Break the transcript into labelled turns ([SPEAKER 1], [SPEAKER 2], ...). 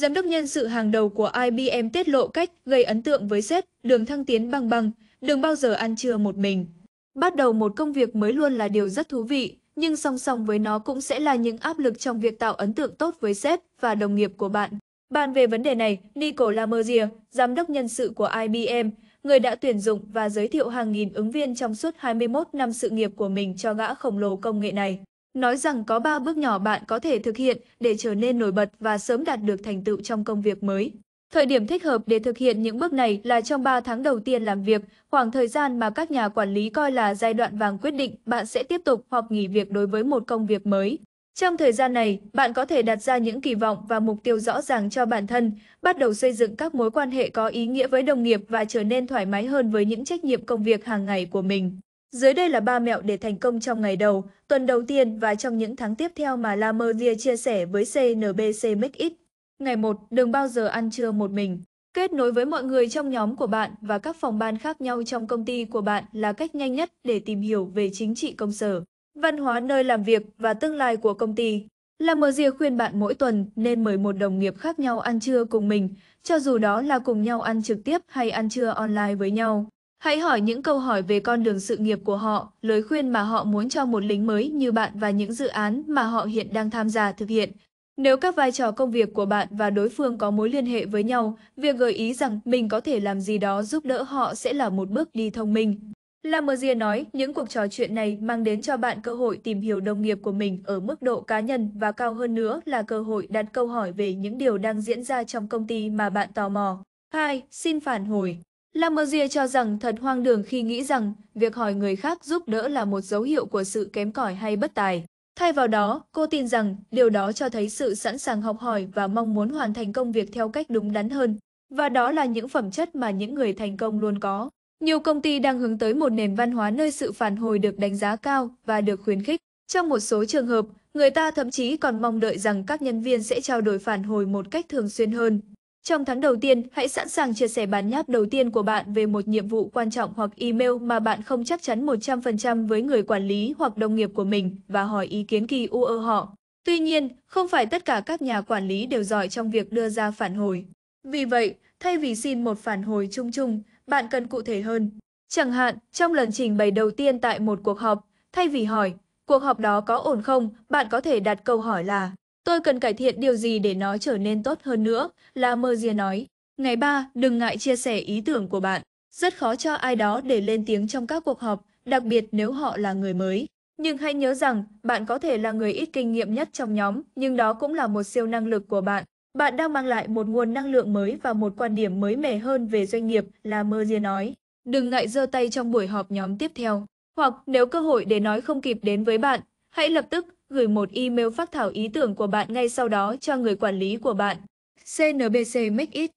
[SPEAKER 1] Giám đốc nhân sự hàng đầu của IBM tiết lộ cách gây ấn tượng với sếp, đường thăng tiến bằng bằng, đừng bao giờ ăn trưa một mình. Bắt đầu một công việc mới luôn là điều rất thú vị, nhưng song song với nó cũng sẽ là những áp lực trong việc tạo ấn tượng tốt với sếp và đồng nghiệp của bạn. Bàn về vấn đề này, Nicole Lamergier, giám đốc nhân sự của IBM, người đã tuyển dụng và giới thiệu hàng nghìn ứng viên trong suốt 21 năm sự nghiệp của mình cho gã khổng lồ công nghệ này nói rằng có 3 bước nhỏ bạn có thể thực hiện để trở nên nổi bật và sớm đạt được thành tựu trong công việc mới. Thời điểm thích hợp để thực hiện những bước này là trong 3 tháng đầu tiên làm việc, khoảng thời gian mà các nhà quản lý coi là giai đoạn vàng quyết định bạn sẽ tiếp tục hoặc nghỉ việc đối với một công việc mới. Trong thời gian này, bạn có thể đặt ra những kỳ vọng và mục tiêu rõ ràng cho bản thân, bắt đầu xây dựng các mối quan hệ có ý nghĩa với đồng nghiệp và trở nên thoải mái hơn với những trách nhiệm công việc hàng ngày của mình. Dưới đây là ba mẹo để thành công trong ngày đầu, tuần đầu tiên và trong những tháng tiếp theo mà Lamerdia chia sẻ với CNBC Make It. Ngày 1. Đừng bao giờ ăn trưa một mình. Kết nối với mọi người trong nhóm của bạn và các phòng ban khác nhau trong công ty của bạn là cách nhanh nhất để tìm hiểu về chính trị công sở, văn hóa nơi làm việc và tương lai của công ty. Lamerdia khuyên bạn mỗi tuần nên mời một đồng nghiệp khác nhau ăn trưa cùng mình, cho dù đó là cùng nhau ăn trực tiếp hay ăn trưa online với nhau. Hãy hỏi những câu hỏi về con đường sự nghiệp của họ, lời khuyên mà họ muốn cho một lính mới như bạn và những dự án mà họ hiện đang tham gia thực hiện. Nếu các vai trò công việc của bạn và đối phương có mối liên hệ với nhau, việc gợi ý rằng mình có thể làm gì đó giúp đỡ họ sẽ là một bước đi thông minh. Lamerzier nói, những cuộc trò chuyện này mang đến cho bạn cơ hội tìm hiểu đồng nghiệp của mình ở mức độ cá nhân và cao hơn nữa là cơ hội đặt câu hỏi về những điều đang diễn ra trong công ty mà bạn tò mò. 2. Xin phản hồi Lamerzier cho rằng thật hoang đường khi nghĩ rằng việc hỏi người khác giúp đỡ là một dấu hiệu của sự kém cỏi hay bất tài. Thay vào đó, cô tin rằng điều đó cho thấy sự sẵn sàng học hỏi và mong muốn hoàn thành công việc theo cách đúng đắn hơn. Và đó là những phẩm chất mà những người thành công luôn có. Nhiều công ty đang hướng tới một nền văn hóa nơi sự phản hồi được đánh giá cao và được khuyến khích. Trong một số trường hợp, người ta thậm chí còn mong đợi rằng các nhân viên sẽ trao đổi phản hồi một cách thường xuyên hơn. Trong tháng đầu tiên, hãy sẵn sàng chia sẻ bản nháp đầu tiên của bạn về một nhiệm vụ quan trọng hoặc email mà bạn không chắc chắn 100% với người quản lý hoặc đồng nghiệp của mình và hỏi ý kiến kỳ u ơ họ. Tuy nhiên, không phải tất cả các nhà quản lý đều giỏi trong việc đưa ra phản hồi. Vì vậy, thay vì xin một phản hồi chung chung, bạn cần cụ thể hơn. Chẳng hạn, trong lần trình bày đầu tiên tại một cuộc họp, thay vì hỏi, cuộc họp đó có ổn không, bạn có thể đặt câu hỏi là Tôi cần cải thiện điều gì để nó trở nên tốt hơn nữa, là Mergia nói. Ngày 3, đừng ngại chia sẻ ý tưởng của bạn. Rất khó cho ai đó để lên tiếng trong các cuộc họp, đặc biệt nếu họ là người mới. Nhưng hãy nhớ rằng, bạn có thể là người ít kinh nghiệm nhất trong nhóm, nhưng đó cũng là một siêu năng lực của bạn. Bạn đang mang lại một nguồn năng lượng mới và một quan điểm mới mẻ hơn về doanh nghiệp, là Mergia nói. Đừng ngại giơ tay trong buổi họp nhóm tiếp theo. Hoặc nếu cơ hội để nói không kịp đến với bạn, Hãy lập tức gửi một email phát thảo ý tưởng của bạn ngay sau đó cho người quản lý của bạn. CNBC Make It